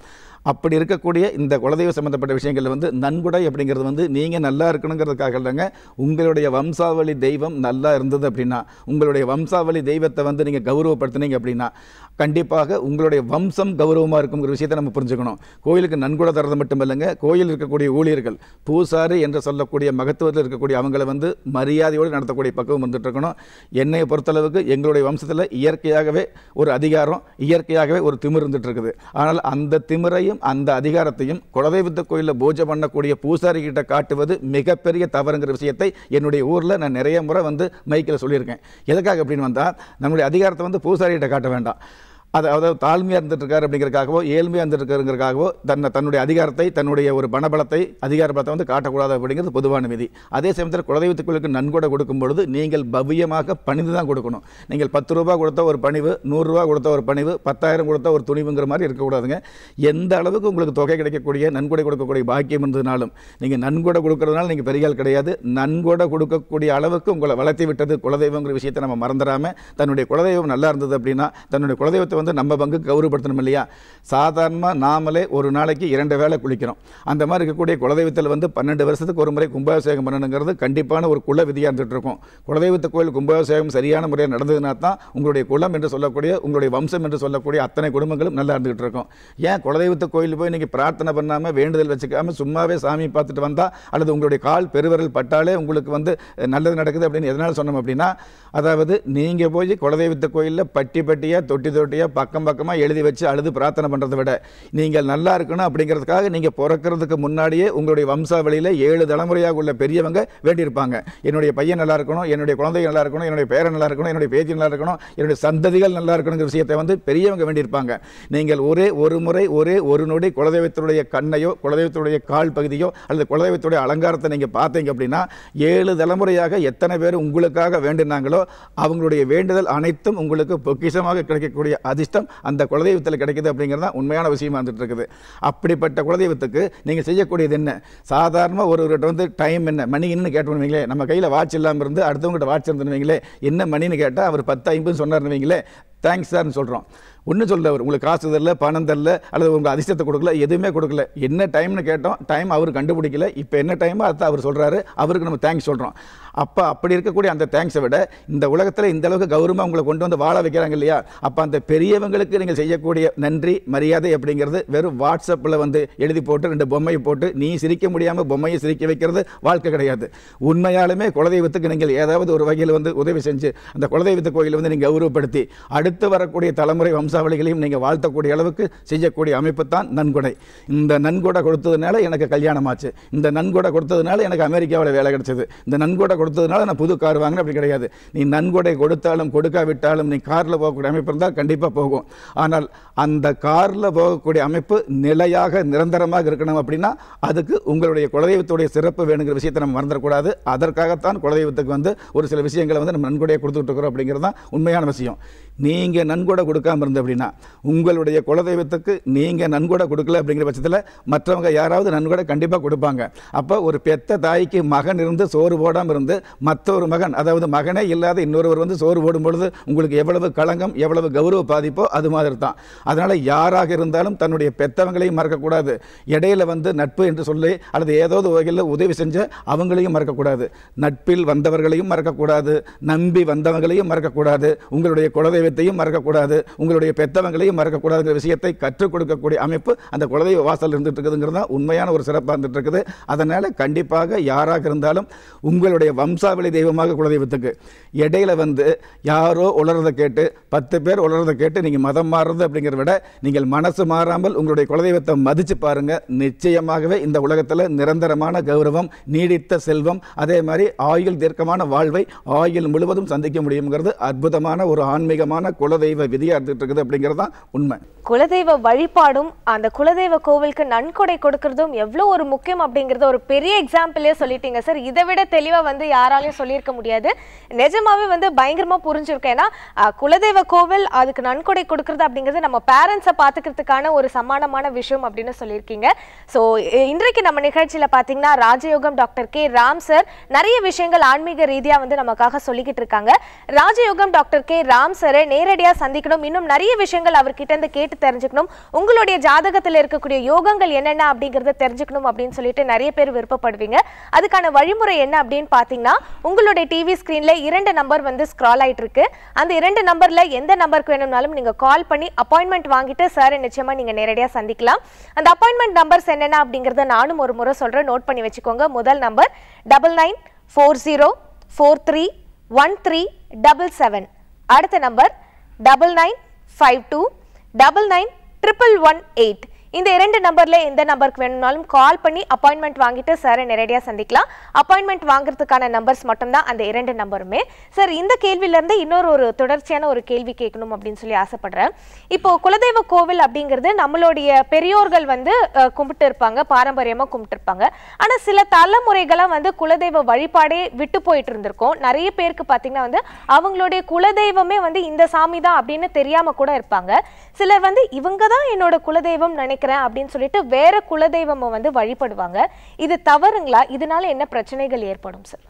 அப்படி இருக்கக்கூடிய இந்த குலதெய்வ சம்மந்தப்பட்ட விஷயங்கள் வந்து நன்கொடை அப்படிங்கிறது வந்து நீங்கள் நல்லா இருக்கணுங்கிறதுக்காக இல்லைங்க உங்களுடைய வம்சாவளி தெய்வம் நல்லா இருந்தது அப்படின்னா உங்களுடைய வம்சாவளி தெய்வத்தை வந்து நீங்கள் கௌரவப்படுத்தினீங்க அப்படின்னா கண்டிப்பாக உங்களுடைய வம்சம் கௌரவமாக இருக்குங்கிற விஷயத்தை நம்ம புரிஞ்சுக்கணும் கோயிலுக்கு நன்கொடை தரது மட்டும் இல்லைங்க கோயில் இருக்கக்கூடிய ஊழியர்கள் பூசாரி என்று சொல்லக்கூடிய மகத்துவத்தில் இருக்கக்கூடிய அவங்கள வந்து மரியாதையோடு நடத்தக்கூடிய பக்குவம் வந்துட்டு இருக்கணும் என்னை பொறுத்தளவுக்கு எங்களுடைய வம்சத்தில் இயற்கையாகவே ஒரு அதிகாரம் இயற்கையாகவே ஒரு திமிர் இருந்துட்டு இருக்குது ஆனால் அந்த திமிரையும் அதிகாரத்தையும் அந்த அதிகாரத்தையும் குலதெய்வத்த கோயிலில் பூஜை பண்ணக்கூடிய பூசாரிகிட்ட காட்டுவது மிகப்பெரிய தவறுங்கிற விஷயத்தை என்னுடைய ஊரில் நான் நிறைய முறை வந்து மைக்கில் சொல்லியிருக்கேன் எதுக்காக அப்படின்னு வந்தால் நம்முடைய அதிகாரத்தை வந்து பூசாரிகிட்ட காட்ட வேண்டாம் அதாவது தாழ்மையாக இருந்துட்டுருக்காரு அப்படிங்கிறக்காகவோ ஏழ்மையாக இருந்துட்டுருக்காருங்கிறக்காகவோ தன்னை தன்னுடைய அதிகாரத்தை தன்னுடைய ஒரு பணபலத்தை அதிகார பலத்தை வந்து காட்டக்கூடாது அப்படிங்கிறது பொதுவான விதி அதே சமயத்தில் குலதெய்வத்துக்குள்ளுக்கு நன்கொடை கொடுக்கும் பொழுது நீங்கள் பவ்யமாக பணிந்து தான் கொடுக்கணும் நீங்கள் பத்து ரூபா கொடுத்த ஒரு பணிவு நூறுரூவா கொடுத்த ஒரு பணிவு பத்தாயிரம் கொடுத்த ஒரு துணிவுங்கிற மாதிரி இருக்கக்கூடாதுங்க எந்த அளவுக்கு உங்களுக்கு தொகை கிடைக்கக்கூடிய நன்கொடை கொடுக்கக்கூடிய பாக்கியம் இருந்ததுனாலும் நீங்கள் நன்கொடை கொடுக்கறதுனால நீங்கள் பெரியால் கிடையாது நன்கொடை கொடுக்கக்கூடிய அளவுக்கு உங்களை வளர்த்தி விட்டது குலதெய்வங்கிற விஷயத்தை நம்ம மறந்துடாமல் தன்னுடைய குலதெய்வம் நல்லா இருந்தது அப்படின்னா தன்னுடைய குலதெய்வத்தை வந்து நம்ம பங்கு கௌரவப்படுத்தணும் இல்லையா சாதாரணமாக நாமளே ஒரு நாளைக்கு இரண்டு வேலை குளிக்கிறோம் அந்த மாதிரி இருக்கக்கூடிய குலதெய்வத்தில் வந்து பன்னெண்டு வருஷத்துக்கு ஒரு முறை கும்பாபிஷேகம் பண்ணணுங்கிறது கண்டிப்பான ஒரு குல விதியாக இருந்துகிட்டு இருக்கும் குலதெய்வத்து கோயில் கும்பாபிஷேகம் சரியான முறையில் நடந்ததுனா தான் உங்களுடைய குலம் என்று சொல்லக்கூடிய உங்களுடைய வம்சம் என்று சொல்லக்கூடிய அத்தனை குடும்பங்களும் நல்லா இருந்துகிட்டு இருக்கும் ஏன் குலதெய்வத்து கோயில் போய் இன்றைக்கி பிரார்த்தனை பண்ணாமல் வேண்டுதல் வச்சுக்காமல் சும்மாவே சாமி பார்த்துட்டு வந்தால் அல்லது உங்களுடைய கால் பெருவரல் பட்டாலே உங்களுக்கு வந்து நல்லது நடக்குது அப்படின்னு எதனால் சொன்னோம் அப்படின்னா அதாவது நீங்கள் போய் குலதெய்வத்து கோயிலில் பட்டி பட்டியாக தொட்டி தொட்டியாக பக்கம் பக்கமாக எழுதி வச்சு அழுது பிரார்த்தனை பண்ணுறதை விட நீங்கள் நல்லா இருக்கணும் அப்படிங்கிறதுக்காக நீங்கள் பிறக்கிறதுக்கு முன்னாடியே உங்களுடைய வம்சாவளியில் ஏழு தலைமுறையாக உள்ள பெரியவங்க வேண்டியிருப்பாங்க என்னுடைய பையன் நல்லா இருக்கணும் என்னுடைய குழந்தை நல்லா இருக்கணும் என்னுடைய பேரன் நல்லா இருக்கணும் என்னுடைய பேச்சு நல்லா இருக்கணும் என்னுடைய சந்ததிகள் நல்லா இருக்கணுங்கிற விஷயத்தை வந்து பெரியவங்க வேண்டியிருப்பாங்க நீங்கள் ஒரே ஒரு முறை ஒரே ஒரு நொடி குலதெய்வத்தினுடைய கண்ணையோ குலதெய்வத்தினுடைய கால் பகுதியோ அல்லது குலதெய்வத்துடைய அலங்காரத்தை நீங்கள் பார்த்தீங்க அப்படின்னா ஏழு தலைமுறையாக எத்தனை பேர் உங்களுக்காக வேண்டினாங்களோ அவங்களுடைய வேண்டுதல் அனைத்தும் உங்களுக்கு பொக்கிஷமாக கிடைக்கக்கூடிய அதிர்ஷ்டம் அந்த குலதெய்வத்தில் கிடைக்குது அப்படிங்கிறது தான் உண்மையான விஷயமா வந்துட்டு இருக்குது அப்படிப்பட்ட குலதெய்வத்துக்கு நீங்கள் செய்யக்கூடியது என்ன சாதாரணமாக ஒருவர்கிட்ட வந்து டைம் என்ன மணி என்னன்னு கேட்டுவீங்களே நம்ம கையில் வாட்ச் இல்லாமல் இருந்து அடுத்தவங்ககிட்ட வாட்ச் இருந்துருவீங்களே என்ன மணின்னு கேட்டால் அவர் பத்து ஐம்பது சொன்னார்னுவீங்களே தேங்க்ஸ் சார்னு சொல்கிறோம் ஒன்றும் சொல்ல அவர் உங்களுக்கு காசு தரல பணம் தரல அல்லது உங்களுக்கு அதிர்ஷ்டத்தை கொடுக்கல எதுவுமே கொடுக்கல என்ன டைம்னு கேட்டோம் டைம் அவர் கண்டுபிடிக்கல இப்போ என்ன டைமோ அதை அவர் சொல்கிறாரு அவருக்கு நம்ம தேங்க்ஸ் சொல்கிறோம் அப்போ அப்படி இருக்கக்கூடிய அந்த தேங்க்ஸை விட இந்த உலகத்தில் இந்த அளவுக்கு கௌரவமாக உங்களை கொண்டு வந்து வாழ வைக்கிறாங்க இல்லையா அப்போ அந்த பெரியவங்களுக்கு நீங்கள் செய்யக்கூடிய நன்றி மரியாதை அப்படிங்கிறது வெறும் வாட்ஸ்அப்பில் வந்து எழுதி போட்டு ரெண்டு பொம்மையை போட்டு நீ சிரிக்க முடியாமல் பொம்மையை சிரிக்க வைக்கிறது வாழ்க்கை கிடையாது உண்மையாலுமே குலதெய்வத்துக்கு நீங்கள் ஏதாவது ஒரு வகையில் வந்து உதவி செஞ்சு அந்த குலதெய்வத்து கோயிலை வந்து நீங்கள் கௌரவப்படுத்தி அடுத்து வரக்கூடிய தலைமுறை வம்சாவளிகளையும் நீங்கள் வாழ்த்தக்கூடிய அளவுக்கு செய்யக்கூடிய அமைப்பு தான் நன்கொடை இந்த நன்கொடை கொடுத்ததுனால எனக்கு கல்யாணம் ஆச்சு இந்த நன்கொடை கொடுத்ததுனால எனக்கு அமெரிக்காவில் வேலை கிடைச்சது இந்த நன்கொடை கொடுத்ததுனால நான் புது கார் வாங்கினேன் அப்படி கிடையாது நீ நன்கொடை கொடுத்தாலும் கொடுக்காவிட்டாலும் நீ காரில் போகக்கூடிய அமைப்பு இருந்தால் கண்டிப்பாக போகும் ஆனால் அந்த காரில் போகக்கூடிய அமைப்பு நிலையாக நிரந்தரமாக இருக்கணும் அப்படின்னா அதுக்கு உங்களுடைய குலதெய்வத்துடைய சிறப்பு வேணுங்கிற விஷயத்தை நம்ம மறந்துடக்கூடாது அதற்காகத்தான் குலதெய்வத்துக்கு வந்து ஒரு சில விஷயங்களை வந்து நம்ம நன்கொடையை கொடுத்துட்டு இருக்கிறோம் அப்படிங்கிறது தான் உண்மையான விஷயம் நீங்கள் நன்கொடை கொடுக்காமல் இருந்த அப்படின்னா உங்களுடைய குலதெய்வத்துக்கு நீங்கள் நன்கொடை கொடுக்கல அப்படிங்கிற பட்சத்தில் மற்றவங்க யாராவது நன்கொடை கண்டிப்பாக கொடுப்பாங்க அப்போ ஒரு பெத்த தாய்க்கு மகன் இருந்து சோறு போடாமல் இருந்து மற்றொரு மகன் அதாவது மகனே இல்லாத இன்னொருவர் வந்து சோறு போடும் பொழுது உங்களுக்கு எவ்வளவு களங்கம் எவ்வளவு கௌரவ பாதிப்போ அது மாதிரி தான் அதனால் யாராக இருந்தாலும் தன்னுடைய பெத்தவங்களையும் மறக்கக்கூடாது இடையில வந்து நட்பு என்று சொல்லி அல்லது ஏதோ வகையில் உதவி செஞ்ச அவங்களையும் மறக்கக்கூடாது நட்பில் வந்தவர்களையும் மறக்கக்கூடாது நம்பி வந்தவங்களையும் மறக்கக்கூடாது உங்களுடைய குலதெய்வ தெய்வத்தையும் மறக்கக்கூடாது உங்களுடைய பெத்தவங்களையும் மறக்கக்கூடாதுங்கிற விஷயத்தை கற்றுக் கொடுக்கக்கூடிய அமைப்பு அந்த குலதெய்வ வாசல் இருந்துட்டு இருக்குதுங்கிறது தான் உண்மையான ஒரு சிறப்பாக இருந்துட்டு இருக்குது அதனால் கண்டிப்பாக யாராக இருந்தாலும் உங்களுடைய வம்சாவளி தெய்வமாக குலதெய்வத்துக்கு இடையில வந்து யாரோ உளறதை கேட்டு பத்து பேர் உளறதை கேட்டு நீங்கள் மதம் மாறுறது அப்படிங்கிறத விட நீங்கள் மனசு மாறாமல் உங்களுடைய குலதெய்வத்தை மதித்து பாருங்கள் நிச்சயமாகவே இந்த உலகத்தில் நிரந்தரமான கௌரவம் நீடித்த செல்வம் அதே மாதிரி ஆயுள் தீர்க்கமான வாழ்வை ஆயுள் முழுவதும் சந்திக்க முடியுங்கிறது அற்புதமான ஒரு ஆன்மீகமான முக்கியமான குலதெய்வ விதியா அறுத்துட்டு இருக்குது தான் உண்மை குலதெய்வ வழிபாடும் அந்த குலதெய்வ கோவிலுக்கு நன்கொடை கொடுக்கறதும் எவ்வளவு ஒரு முக்கியம் அப்படிங்கறத ஒரு பெரிய எக்ஸாம்பிளே சொல்லிட்டீங்க சார் இதை விட தெளிவா வந்து யாராலையும் சொல்லியிருக்க முடியாது நிஜமாவே வந்து பயங்கரமா புரிஞ்சிருக்கேன் ஏன்னா குலதெய்வ கோவில் அதுக்கு நன்கொடை கொடுக்கறது அப்படிங்கறது நம்ம பேரண்ட்ஸை பாத்துக்கிறதுக்கான ஒரு சமானமான விஷயம் அப்படின்னு சொல்லியிருக்கீங்க சோ இன்றைக்கு நம்ம நிகழ்ச்சியில பாத்தீங்கன்னா ராஜயோகம் டாக்டர் கே ராம் சார் நிறைய விஷயங்கள் ஆன்மீக ரீதியா வந்து நமக்காக சொல்லிக்கிட்டு இருக்காங்க ராஜயோகம் டாக்டர் கே ராம் சாரை அவரை நேரடியாக சந்திக்கணும் இன்னும் நிறைய விஷயங்கள் அவர்கிட்ட இருந்து கேட்டு தெரிஞ்சுக்கணும் உங்களுடைய ஜாதகத்தில் இருக்கக்கூடிய யோகங்கள் என்னென்ன அப்படிங்கிறத தெரிஞ்சுக்கணும் அப்படின்னு சொல்லிட்டு நிறைய பேர் விருப்பப்படுவீங்க அதுக்கான வழிமுறை என்ன அப்படின்னு பார்த்தீங்கன்னா உங்களுடைய டிவி ஸ்க்ரீனில் இரண்டு நம்பர் வந்து ஸ்க்ரால் ஆகிட்டு இருக்கு அந்த இரண்டு நம்பரில் எந்த நம்பருக்கு வேணும்னாலும் நீங்கள் கால் பண்ணி அப்பாயின்மெண்ட் வாங்கிட்டு சார் நிச்சயமாக நீங்கள் நேரடியாக சந்திக்கலாம் அந்த அப்பாயின்மெண்ட் நம்பர்ஸ் என்னென்ன அப்படிங்கிறத நானும் ஒரு முறை சொல்கிறேன் நோட் பண்ணி வச்சுக்கோங்க முதல் number double nine four zero four three one three double seven அடுத்த number double nine five two double nine triple one eight இந்த இரண்டு நம்பரில் எந்த நம்பருக்கு வேணும்னாலும் கால் பண்ணி அப்பாயின்மெண்ட் வாங்கிட்டு சாரை நேரடியாக சந்திக்கலாம் அப்பாயின்மெண்ட் வாங்குறதுக்கான நம்பர்ஸ் மட்டும்தான் அந்த இரண்டு நம்பருமே சார் இந்த கேள்வியிலேருந்து இன்னொரு ஒரு தொடர்ச்சியான ஒரு கேள்வி கேட்கணும் அப்படின்னு சொல்லி ஆசைப்படுறேன் இப்போ குலதெய்வ கோவில் அப்படிங்கிறது நம்மளுடைய பெரியோர்கள் வந்து கும்பிட்டு இருப்பாங்க பாரம்பரியமாக கும்பிட்டு இருப்பாங்க ஆனால் சில தலைமுறைகளாக வந்து குலதெய்வ வழிபாடே விட்டு போயிட்டு இருந்திருக்கோம் நிறைய பேருக்கு பார்த்தீங்கன்னா வந்து அவங்களுடைய குலதெய்வமே வந்து இந்த சாமி தான் அப்படின்னு தெரியாமல் கூட இருப்பாங்க சிலர் வந்து இவங்க தான் என்னோட குலதெய்வம் நினைக்க சேர்க்கிறேன் அப்படின்னு சொல்லிட்டு வேற குலதெய்வம் வந்து வழிபடுவாங்க இது தவறுங்களா இதனால என்ன பிரச்சனைகள் ஏற்படும் சார்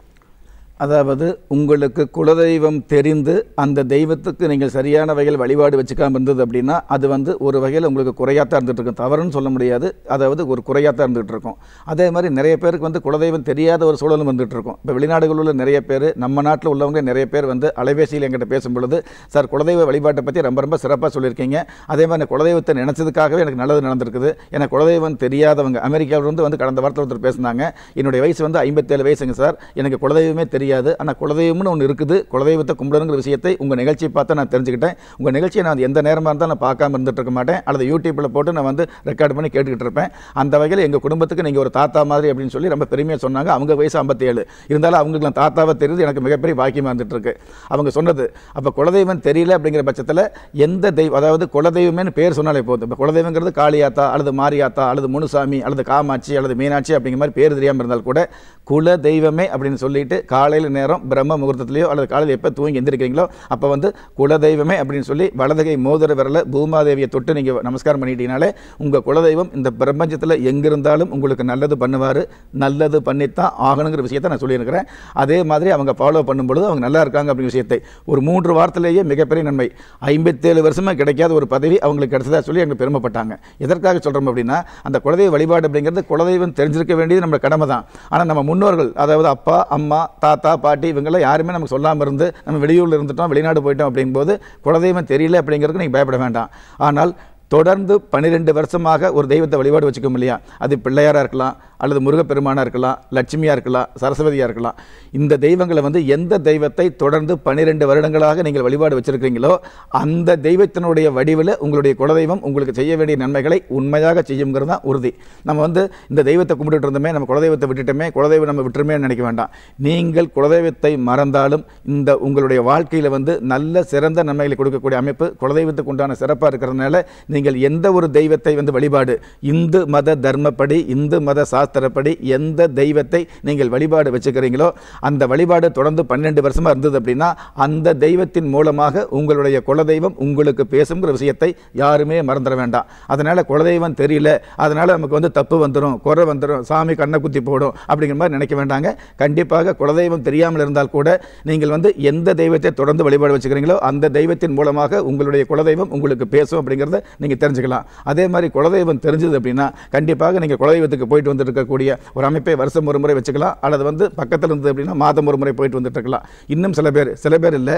அதாவது உங்களுக்கு குலதெய்வம் தெரிந்து அந்த தெய்வத்துக்கு நீங்கள் சரியான வகையில் வழிபாடு வச்சுக்காம இருந்தது அப்படின்னா அது வந்து ஒரு வகையில் உங்களுக்கு குறையாத்தான் இருந்துகிட்டு இருக்கும் தவறுன்னு சொல்ல முடியாது அதாவது ஒரு தான் இருந்துகிட்டு இருக்கும் அதே மாதிரி நிறைய பேருக்கு வந்து குலதெய்வம் தெரியாத ஒரு சூழலும் வந்துகிட்டு இருக்கும் இப்போ வெளிநாடுகளில் உள்ள நிறைய பேர் நம்ம நாட்டில் உள்ளவங்க நிறைய பேர் வந்து அலைபேசியில் எங்கிட்ட பேசும் பொழுது சார் குலதெய்வ வழிபாட்டை பற்றி ரொம்ப ரொம்ப சிறப்பாக சொல்லியிருக்கீங்க அதே மாதிரி குலதெய்வத்தை நினச்சதுக்காகவே எனக்கு நல்லது நடந்திருக்குது எனக்கு குலதெய்வம் தெரியாதவங்க அமெரிக்காவிலிருந்து வந்து கடந்த வாரத்தில் ஒருத்தர் பேசினாங்க என்னுடைய வயசு வந்து ஐம்பத்தேழு வயசுங்க சார் எனக்கு குலதெய்வமே தெரியும் தெரியாது ஆனால் குலதெய்வம்னு ஒன்று இருக்குது குலதெய்வத்தை கும்பிடணுங்கிற விஷயத்தை உங்கள் நிகழ்ச்சியை பார்த்து நான் தெரிஞ்சுக்கிட்டேன் உங்கள் நிகழ்ச்சியை நான் எந்த நேரமாக இருந்தால் நான் பார்க்காம இருந்துட்டு இருக்க மாட்டேன் அல்லது யூடியூப்பில் போட்டு நான் வந்து ரெக்கார்ட் பண்ணி கேட்டுக்கிட்டு இருப்பேன் அந்த வகையில் எங்கள் குடும்பத்துக்கு நீங்கள் ஒரு தாத்தா மாதிரி அப்படின்னு சொல்லி ரொம்ப பெருமையாக சொன்னாங்க அவங்க வயசு ஐம்பத்தேழு இருந்தாலும் அவங்களுக்கு நான் தாத்தாவை தெரியுது எனக்கு மிகப்பெரிய பாக்கியமாக இருக்கு அவங்க சொன்னது அப்போ குலதெய்வம் தெரியல அப்படிங்கிற பட்சத்தில் எந்த தெய்வம் அதாவது குலதெய்வமேனு பேர் சொன்னாலே போதும் இப்போ குலதெய்வங்கிறது காளியாத்தா அல்லது மாரியாத்தா அல்லது முனுசாமி அல்லது காமாட்சி அல்லது மீனாட்சி அப்படிங்கிற மாதிரி பேர் தெரியாமல் இருந்தால் கூட குல தெய்வமே அப்படின்னு சொல்லிட்டு காலை காலையில் நேரம் பிரம்ம முகூர்த்தத்திலேயோ அல்லது காலையில் எப்போ தூங்கி எந்திருக்கிறீங்களோ அப்போ வந்து குலதெய்வமே அப்படின்னு சொல்லி வலதுகை மோதிர விரல பூமாதேவியை தொட்டு நீங்கள் நமஸ்காரம் பண்ணிட்டீங்கனாலே உங்கள் குலதெய்வம் இந்த பிரபஞ்சத்தில் எங்கிருந்தாலும் உங்களுக்கு நல்லது பண்ணுவார் நல்லது பண்ணித்தான் ஆகணுங்கிற விஷயத்தை நான் சொல்லியிருக்கிறேன் அதே மாதிரி அவங்க ஃபாலோ பண்ணும்பொழுது அவங்க நல்லா இருக்காங்க அப்படிங்கிற விஷயத்தை ஒரு மூன்று வாரத்திலேயே மிகப்பெரிய நன்மை ஐம்பத்தேழு வருஷமாக கிடைக்காத ஒரு பதவி அவங்களுக்கு கிடைச்சதா சொல்லி எங்களுக்கு பெருமைப்பட்டாங்க எதற்காக சொல்கிறோம் அப்படின்னா அந்த குலதெய்வ வழிபாடு அப்படிங்கிறது குலதெய்வம் தெரிஞ்சிருக்க வேண்டியது நம்ம கடமை தான் ஆனால் நம்ம முன்னோர்கள் அதாவது அப்பா அம்மா தாத்தா தாத்தா பாட்டி இவங்களாம் யாருமே நமக்கு சொல்லாமல் இருந்து நம்ம வெளியூரில் இருந்துட்டோம் வெளிநாடு போயிட்டோம் அப்படிங்கும்போது குலதெய்வம் தெரியல அப்படிங்கிறதுக்கு நீங்கள் பயப்பட வேண்டாம் ஆனால் தொடர்ந்து பன்னிரெண்டு வருஷமாக ஒரு தெய்வத்தை வழிபாடு வச்சுக்கோம் இல்லையா அது பிள்ளையாராக இருக்கலாம் அல்லது முருகப்பெருமானாக இருக்கலாம் லட்சுமியாக இருக்கலாம் சரஸ்வதியாக இருக்கலாம் இந்த தெய்வங்களை வந்து எந்த தெய்வத்தை தொடர்ந்து பன்னிரெண்டு வருடங்களாக நீங்கள் வழிபாடு வச்சுருக்கிறீங்களோ அந்த தெய்வத்தினுடைய வடிவில் உங்களுடைய குலதெய்வம் உங்களுக்கு செய்ய வேண்டிய நன்மைகளை உண்மையாக செய்யுங்கிறது தான் உறுதி நம்ம வந்து இந்த தெய்வத்தை கும்பிட்டுட்டு இருந்தோமே நம்ம குலதெய்வத்தை விட்டுட்டோமே குலதெய்வம் நம்ம விட்டுருமே நினைக்க வேண்டாம் நீங்கள் குலதெய்வத்தை மறந்தாலும் இந்த உங்களுடைய வாழ்க்கையில் வந்து நல்ல சிறந்த நன்மைகளை கொடுக்கக்கூடிய அமைப்பு குலதெய்வத்துக்கு உண்டான சிறப்பாக இருக்கிறதுனால நீங்கள் எந்த ஒரு தெய்வத்தை வந்து வழிபாடு இந்து மத தர்மப்படி இந்து மத சாஸ்திரப்படி எந்த தெய்வத்தை நீங்கள் வழிபாடு வச்சுக்கிறீங்களோ அந்த வழிபாடு தொடர்ந்து பன்னெண்டு வருஷமாக இருந்தது அப்படின்னா அந்த தெய்வத்தின் மூலமாக உங்களுடைய குலதெய்வம் உங்களுக்கு பேசுங்கிற விஷயத்தை யாருமே மறந்துட வேண்டாம் அதனால் குலதெய்வம் தெரியல அதனால் நமக்கு வந்து தப்பு வந்துடும் குறை வந்துடும் சாமி கண்ணை குத்தி போடும் அப்படிங்கிற மாதிரி நினைக்க வேண்டாங்க கண்டிப்பாக குலதெய்வம் தெரியாமல் இருந்தால் கூட நீங்கள் வந்து எந்த தெய்வத்தை தொடர்ந்து வழிபாடு வச்சுக்கிறீங்களோ அந்த தெய்வத்தின் மூலமாக உங்களுடைய குலதெய்வம் உங்களுக்கு பேசும் அப்படிங்கிறத நீங்கள் தெரிஞ்சுக்கலாம் அதே மாதிரி குலதெய்வம் தெரிஞ்சது அப்படின்னா கண்டிப்பாக நீங்கள் குலதெய்வத்துக்கு போயிட்டு வந்துருக்கக்கூடிய ஒரு அமைப்பை வருஷம் ஒரு முறை வச்சுக்கலாம் அல்லது வந்து பக்கத்தில் இருந்தது அப்படின்னா மாதம் ஒரு முறை போயிட்டு வந்துட்டு இருக்கலாம் இன்னும் சில பேர் சில பேர் இல்லை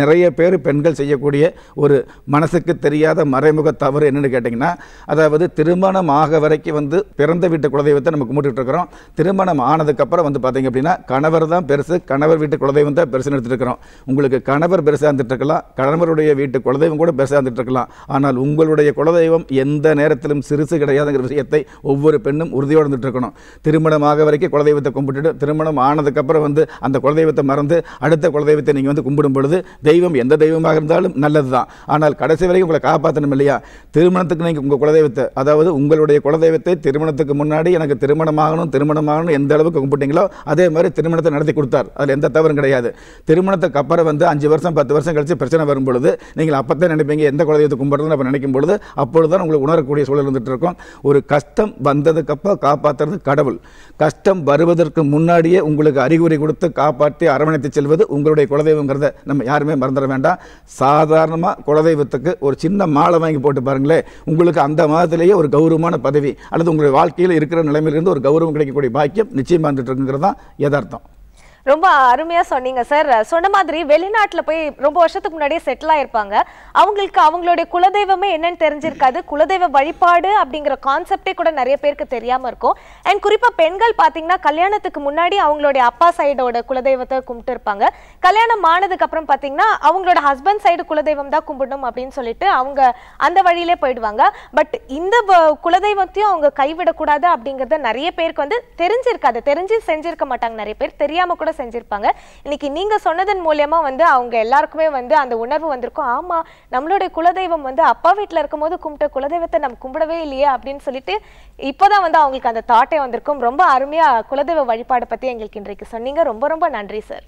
நிறைய பேர் பெண்கள் செய்யக்கூடிய ஒரு மனசுக்கு தெரியாத மறைமுக தவறு என்னென்னு கேட்டிங்கன்னா அதாவது திருமணம் ஆக வரைக்கும் வந்து பிறந்த வீட்டு குலதெய்வத்தை நம்ம கும்பிட்டு இருக்கிறோம் திருமணம் ஆனதுக்கப்புறம் வந்து பார்த்திங்க அப்படின்னா கணவர் தான் பெருசு கணவர் வீட்டு குலதெய்வம் தான் பெருசுன்னு எடுத்துகிட்டு இருக்கிறோம் உங்களுக்கு கணவர் பெருசாக இருந்துட்டு இருக்கலாம் கணவருடைய வீட்டு குலதெய்வம் கூட பெருசாக இருந்துட்டு இருக்கலாம் ஆனால் உங்களுடைய நம்முடைய குலதெய்வம் எந்த நேரத்திலும் சிறுசு கிடையாதுங்கிற விஷயத்தை ஒவ்வொரு பெண்ணும் உறுதியோடு இருக்கணும் திருமணமாக வரைக்கும் குலதெய்வத்தை கும்பிட்டுட்டு திருமணம் ஆனதுக்கப்புறம் வந்து அந்த குலதெய்வத்தை மறந்து அடுத்த குலதெய்வத்தை நீங்கள் வந்து கும்பிடும் பொழுது தெய்வம் எந்த தெய்வமாக இருந்தாலும் நல்லது தான் ஆனால் கடைசி வரைக்கும் உங்களை காப்பாற்றணும் இல்லையா திருமணத்துக்கு நீங்கள் உங்கள் குலதெய்வத்தை அதாவது உங்களுடைய குலதெய்வத்தை திருமணத்துக்கு முன்னாடி எனக்கு திருமணமாகணும் திருமணமாகணும் எந்த அளவுக்கு கும்பிட்டீங்களோ அதே மாதிரி திருமணத்தை நடத்தி கொடுத்தார் அதில் எந்த தவறும் கிடையாது திருமணத்துக்கு அப்புறம் வந்து அஞ்சு வருஷம் பத்து வருஷம் கழிச்சு பிரச்சனை வரும் பொழுது நீங்கள் அப்போ நினைப்பீங்க எந்த குலதெய்வத்தை கும்பிட்றதுன்னு அப்போ நினைக்கும் பொழுது அப்பொழுது தான் உங்களுக்கு உணரக்கூடிய சூழல் இருந்துகிட்டு இருக்கும் ஒரு கஷ்டம் வந்ததுக்கப்புறம் காப்பாற்றுறது கடவுள் கஷ்டம் வருவதற்கு முன்னாடியே உங்களுக்கு அறிகுறி கொடுத்து காப்பாற்றி அரவணைத்து செல்வது உங்களுடைய குலதெய்வங்கிறத நம்ம யாருமே மறந்துட வேண்டாம் சாதாரணமாக குலதெய்வத்துக்கு ஒரு சின்ன மாலை வாங்கி போட்டு பாருங்களேன் உங்களுக்கு அந்த மாதத்திலேயே ஒரு கௌரவமான பதவி அல்லது உங்களுடைய வாழ்க்கையில் இருக்கிற நிலைமையிலிருந்து ஒரு கௌரவம் கிடைக்கக்கூடிய பாக்கியம் நிச்சயமாக இருந்துட்டு இருக்குங்கிறது தான் யதார்த்தம் ரொம்ப அருமையா சொன்னீங்க சார் சொன்ன மாதிரி வெளிநாட்டுல போய் ரொம்ப வருஷத்துக்கு முன்னாடியே செட்டில் ஆயிருப்பாங்க அவங்களுக்கு அவங்களுடைய குலதெய்வமே என்னன்னு தெரிஞ்சிருக்காது குலதெய்வ வழிபாடு அப்படிங்கிற கான்செப்டே கூட நிறைய பேருக்கு தெரியாம இருக்கும் அண்ட் குறிப்பா பெண்கள் பாத்தீங்கன்னா கல்யாணத்துக்கு முன்னாடி அவங்களுடைய அப்பா சைடோட குலதெய்வத்தை கும்பிட்டு இருப்பாங்க கல்யாணம் ஆனதுக்கு அப்புறம் பாத்தீங்கன்னா அவங்களோட ஹஸ்பண்ட் சைடு குலதெய்வம் தான் கும்பிடணும் அப்படின்னு சொல்லிட்டு அவங்க அந்த வழியிலே போயிடுவாங்க பட் இந்த குலதெய்வத்தையும் அவங்க கைவிடக்கூடாது அப்படிங்கறத நிறைய பேருக்கு வந்து தெரிஞ்சிருக்காது தெரிஞ்சு செஞ்சிருக்க மாட்டாங்க நிறைய பேர் தெரியாம கூட மனசார செஞ்சிருப்பாங்க இன்னைக்கு நீங்க சொன்னதன் மூலியமா வந்து அவங்க எல்லாருக்குமே வந்து அந்த உணர்வு வந்திருக்கும் ஆமா நம்மளுடைய குலதெய்வம் வந்து அப்பா வீட்டில் இருக்கும்போது கும்பிட்ட குலதெய்வத்தை நம்ம கும்பிடவே இல்லையே அப்படின்னு சொல்லிட்டு இப்போதான் வந்து அவங்களுக்கு அந்த தாட்டே வந்திருக்கும் ரொம்ப அருமையாக குலதெய்வ வழிபாடு பத்தி எங்களுக்கு இன்றைக்கு சொன்னீங்க ரொம்ப ரொம்ப நன்றி சார்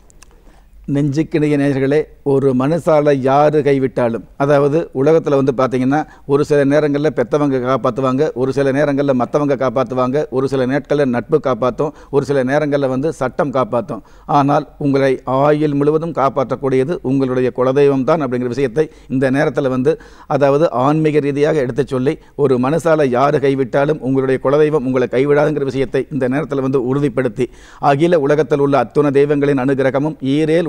நெஞ்சுக்கிணைய நேர்களே ஒரு மனுஷால யார் கைவிட்டாலும் அதாவது உலகத்தில் வந்து பார்த்தீங்கன்னா ஒரு சில நேரங்களில் பெற்றவங்க காப்பாற்றுவாங்க ஒரு சில நேரங்களில் மற்றவங்க காப்பாற்றுவாங்க ஒரு சில நேட்களில் நட்பு காப்பாற்றும் ஒரு சில நேரங்களில் வந்து சட்டம் காப்பாற்றும் ஆனால் உங்களை ஆயுள் முழுவதும் காப்பாற்றக்கூடியது உங்களுடைய குலதெய்வம் தான் அப்படிங்கிற விஷயத்தை இந்த நேரத்தில் வந்து அதாவது ஆன்மீக ரீதியாக எடுத்து சொல்லி ஒரு மனுஷால யார் கைவிட்டாலும் உங்களுடைய குலதெய்வம் உங்களை கைவிடாதுங்கிற விஷயத்தை இந்த நேரத்தில் வந்து உறுதிப்படுத்தி அகில உலகத்தில் உள்ள அத்துண தெய்வங்களின் அனுகிரகமும் ஈரேல்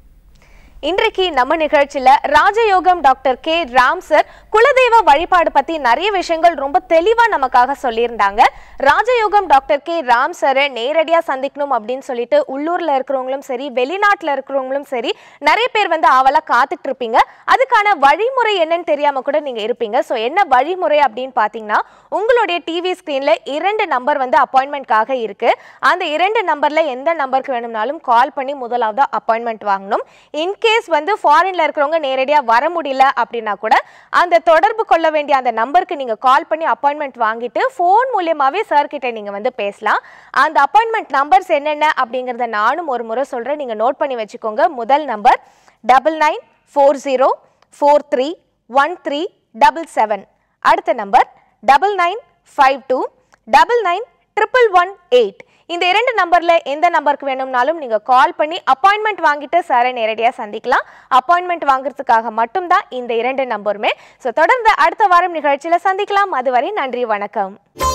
இன்றைக்கு நம்ம நிகழ்ச்சியில ராஜயோகம் டாக்டர் கே ராம் சார் குலதெய்வ வழிபாடு பத்தி நிறைய விஷயங்கள் ரொம்ப தெளிவா நமக்காக சொல்லியிருந்தாங்க ராஜயோகம் டாக்டர் கே ராம் சாரை நேரடியா சந்திக்கணும் அப்படின்னு சொல்லிட்டு உள்ளூர்ல இருக்கிறவங்களும் சரி வெளிநாட்டுல இருக்கிறவங்களும் சரி நிறைய பேர் வந்து ஆவலா காத்துட்டு இருப்பீங்க அதுக்கான வழிமுறை என்னன்னு தெரியாம கூட நீங்க இருப்பீங்க ஸோ என்ன வழிமுறை அப்படின்னு பாத்தீங்கன்னா உங்களுடைய டிவி ஸ்கிரீன்ல இரண்டு நம்பர் வந்து அப்பாயின்மெண்ட்காக இருக்கு அந்த இரண்டு நம்பர்ல எந்த நம்பருக்கு வேணும்னாலும் கால் பண்ணி முதலாவது அப்பாயின்மெண்ட் வாங்கணும் இன்கே இன்கேஸ் வந்து ஃபாரின்ல இருக்கிறவங்க நேரடியாக வர முடியல அப்படின்னா கூட அந்த தொடர்பு கொள்ள வேண்டிய அந்த நம்பருக்கு நீங்கள் கால் பண்ணி அப்பாயின்மெண்ட் வாங்கிட்டு ஃபோன் மூலியமாகவே சார்கிட்ட நீங்கள் வந்து பேசலாம் அந்த அப்பாயின்மெண்ட் நம்பர்ஸ் என்னென்ன அப்படிங்கிறத நானும் ஒரு முறை சொல்கிறேன் நீங்கள் நோட் பண்ணி வச்சுக்கோங்க முதல் number double nine four zero four three one three double seven அடுத்த number double nine five two double nine triple one eight இந்த இரண்டு நம்பரில் எந்த நம்பருக்கு வேணும்னாலும் நீங்கள் கால் பண்ணி அப்பாயின்மெண்ட் வாங்கிட்டு சாரை நேரடியாக சந்திக்கலாம் அப்பாயின்மெண்ட் வாங்குறதுக்காக மட்டும்தான் இந்த இரண்டு நம்பருமே ஸோ தொடர்ந்து அடுத்த வாரம் நிகழ்ச்சியில் சந்திக்கலாம் அதுவரை நன்றி வணக்கம்